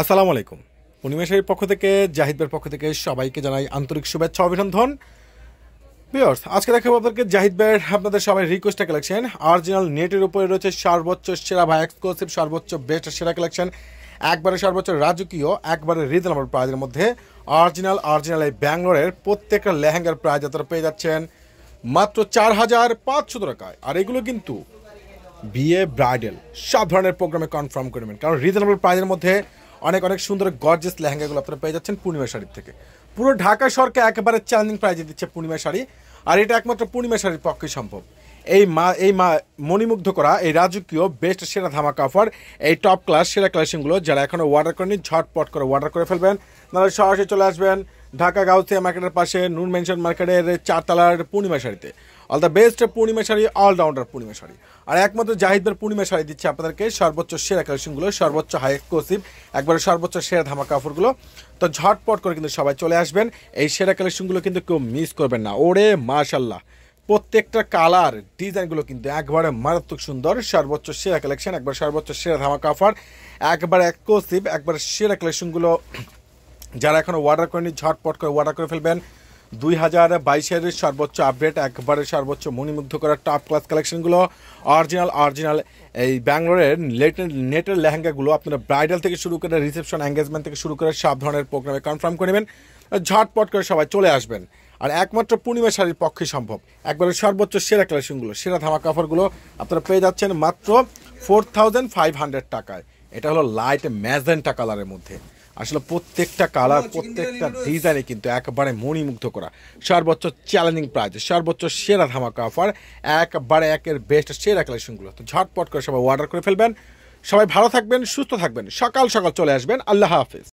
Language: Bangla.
আসসালামু আলাইকুম পূর্ণিমেশের পক্ষ থেকে জাহিদবের পক্ষ থেকে সবাইকে জানাই আন্তরিক শুভেচ্ছা অভিনন্দন বিয়র্স আজকে দেখাবো আপনাদেরকে জাহিদ ভাইয়ের আপনাদের সবাই রিকোয়েস্টে কালেকশন অরিজিনাল নেটের উপরে রয়েছে সর্বোচ্চ সেরা বা এক্সক্লুসিভ সর্বোচ্চ বেস্ট সেরা কালেকশন একবারে সর্বোচ্চ রাজকীয় একবারে রিজনেবল প্রাইজের মধ্যে অরিজিনাল অরিজিনাল এই ব্যাঙ্গলোরের প্রত্যেকটা লেহেঙ্গার প্রাইজ আপনারা পেয়ে যাচ্ছেন মাত্র চার হাজার পাঁচশো টাকায় আর এগুলো কিন্তু বিয়ে ব্রাইডাল সব ধরনের প্রোগ্রামে কনফার্ম করবেন কারণ রিজনেবল প্রাইজের মধ্যে অনেক অনেক সুন্দর গর্জেস লেহেঙ্গাগুলো আপনারা পেয়ে যাচ্ছেন পূর্ণিমা শাড়ির থেকে পুরো ঢাকা সরকার একেবারে চ্যালেঞ্জিং প্রাইজে দিচ্ছে পূর্ণিমা শাড়ি আর এটা একমাত্র পূর্ণিমা শাড়ির পক্ষে সম্ভব এই মা এই মা মণিমুগ্ধ করা এই রাজকীয় বেস্ট সেরা ধামাকা অফার এই টপ ক্লাস সেরা ক্লাসিংগুলো যারা এখনও অর্ডার করেনি ঝটপট করে অর্ডার করে ফেলবেন নাহলে সরাসরি চলে আসবেন ঢাকা গাউথিয়া মার্কেটের পাশে নুন মেনশন মার্কেটের চারতলার পূর্ণিমা শাড়িতে all the best Purnima sari allrounder Purnima sari আর একমাত্র জাহিদদের পূর্ণিমা শাড়ি দিচ্ছে আপনাদেরকে সর্বোচ্চ সেরা কালেকশনগুলো সর্বোচ্চ হাই এক্সক্লুসিভ একবারে সর্বোচ্চ সেরা ধামা কাপড়গুলো তো ঝটপট করে কিন্তু সবাই চলে আসবেন এই সেরা কালেকশনগুলো কিন্তু কেউ মিস করবেন না ওরে মাশাল্লাহ প্রত্যেকটা কালার ডিজাইনগুলো কিন্তু একবারে মারাত্মক সুন্দর সর্বোচ্চ সেরা কালেকশন একবার সর্বোচ্চ সেরা ধামা কাফার একবার এক্সক্লুসিভ একবার সেরা কালেকশনগুলো যারা এখনও অর্ডার করেনি ঝটপট করে অর্ডার করে ফেলবেন দুই হাজার বাইশের সর্বোচ্চ আপডেট একবারে সর্বোচ্চ মণিমুগ্ধ করা টপ ক্লাস কালেকশনগুলো অরিজিনাল অরিজিনাল এই ব্যাঙ্গালোরের নেটের লেহেঙ্গাগুলো আপনারা ব্রাইডাল থেকে শুরু করে রিসেপশন এঙ্গেজমেন্ট থেকে শুরু করে সব ধরনের প্রোগ্রামে কনফার্ম করে নেবেন ঝটপট করে সবাই চলে আসবেন আর একমাত্র পূর্ণিমা শাড়ির পক্ষে সম্ভব একবারে সর্বোচ্চ সেরা কালেকশনগুলো সেরা ধামা কাপড়গুলো আপনারা পেয়ে যাচ্ছেন মাত্র ফোর থাউজেন্ড ফাইভ হান্ড্রেড টাকায় এটা হলো লাইট ম্যাজেন্টা কালারের মধ্যে আসলে প্রত্যেকটা কালার প্রত্যেকটা ডিজাইনে কিন্তু একবারে মণিমুগ্ধ করা সর্বোচ্চ চ্যালেঞ্জিং প্রাইজ সর্বোচ্চ সেরা ধামাকা অফার একবারে একের বেস্ট সেরা কালেকশনগুলো তো ঝটপট করে সবাই অর্ডার করে ফেলবেন সবাই ভালো থাকবেন সুস্থ থাকবেন সকাল সকাল চলে আসবেন আল্লাহ হাফিজ